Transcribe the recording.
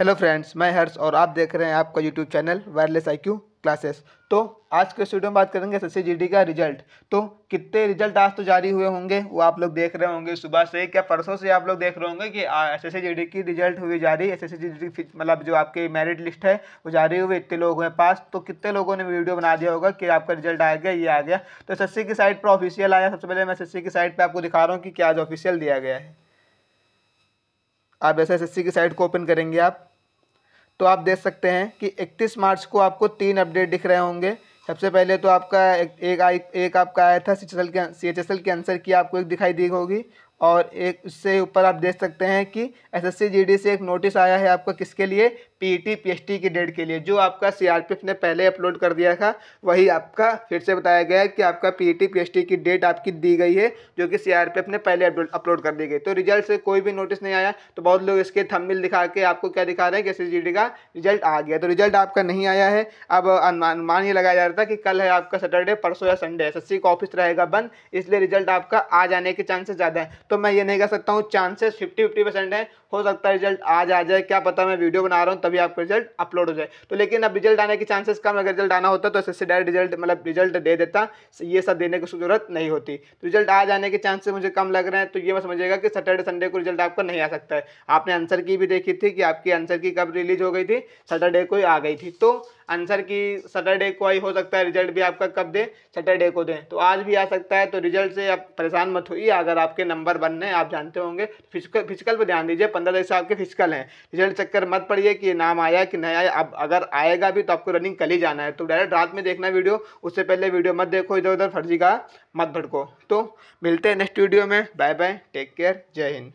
hello friends मैं हर्ष और आप देख रहे हैं आपका YouTube channel wireless IQ classes तो आज के स्टूडियो में बात करेंगे एस एस का रिजल्ट तो कितने रिजल्ट आज तो जारी हुए होंगे वो आप लोग देख रहे होंगे सुबह से क्या परसों से आप लोग देख रहे होंगे कि एस एस की रिजल्ट हुई जारी एस एस मतलब जो आपके मेरिट लिस्ट है वो जारी हुई इतने लोग हैं पास तो कितने लोगों ने वीडियो बना दिया होगा कि आपका रिजल्ट आ गया ये आ गया तो एस की साइट पर ऑफिशियल आया सबसे पहले मैं एस की साइट पर आपको दिखा रहा हूँ कि क्या आज ऑफिशियल दिया गया है आप एस एस की साइट को ओपन करेंगे आप तो आप देख सकते हैं कि 31 मार्च को आपको तीन अपडेट दिख रहे होंगे सबसे पहले तो आपका एक एक, आई, एक आपका आया था सी एच एस एल के आंसर की आपको एक दिखाई दी होगी और एक उससे ऊपर आप देख सकते हैं कि एसएससी जीडी से एक नोटिस आया है आपका किसके लिए पीईटी पीएचटी e की डेट के लिए जो आपका सीआरपीएफ ने पहले अपलोड कर दिया था वही आपका फिर से बताया गया है कि आपका पीईटी पीएचटी e की डेट आपकी दी गई है जो कि सीआरपीएफ ने पहले अपलोड कर दी गई तो रिजल्ट से कोई भी नोटिस नहीं आया तो बहुत लोग इसके थम्मिल दिखा के आपको क्या दिखा रहे हैं कि एस का रिजल्ट आ गया तो रिजल्ट आपका नहीं आया है अब अनुमान ये लगाया जा रहा था कि कल है आपका सैटरडे परसों या संडे एस का ऑफिस रहेगा बंद इसलिए रिजल्ट आपका आ जाने के चांसेस ज़्यादा है तो मैं ये नहीं कह सकता हूँ चांसेस फिफ्टी फिफ्टी परसेंट है हो सकता है रिजल्ट आज आ जाए क्या पता मैं वीडियो बना रहा हूँ तभी आपका रिजल्ट अपलोड हो जाए तो लेकिन अब रिजल्ट आने के चांसेस कम अगर रिजल्ट आना होता तो इससे डायरेक्ट रिजल्ट मतलब रिजल्ट दे देता ये सब देने की जरूरत नहीं होती तो रिजल्ट आज आने के चांसेस मुझे कम लग रहे हैं तो ये मैं समझिएगा कि सैटरडे संडे को रिजल्ट आपका नहीं आ सकता है आपने आंसर की भी देखी थी कि आपकी आंसर की कब रिलीज हो गई थी सैटरडे को ही आ गई थी तो आंसर की सैटरडे को आई हो सकता है रिजल्ट भी आपका कब दे सैटरडे को दें तो आज भी आ सकता है तो रिजल्ट से आप परेशान मत होइए अगर आपके नंबर हैं आप जानते होंगे फिजिकल फिजिकल पर ध्यान दीजिए पंद्रह तारीख से आपके फिजिकल हैं रिजल्ट चक्कर मत पड़िए कि नाम आया कि नहीं आया अब अगर आएगा भी तो आपको रनिंग कल ही जाना है तो डायरेक्ट रात में देखना वीडियो उससे पहले वीडियो मत देखो इधर उधर फर्जी का मत भड़को तो मिलते हैं नेक्स्ट वीडियो में बाय बाय टेक केयर जय हिंद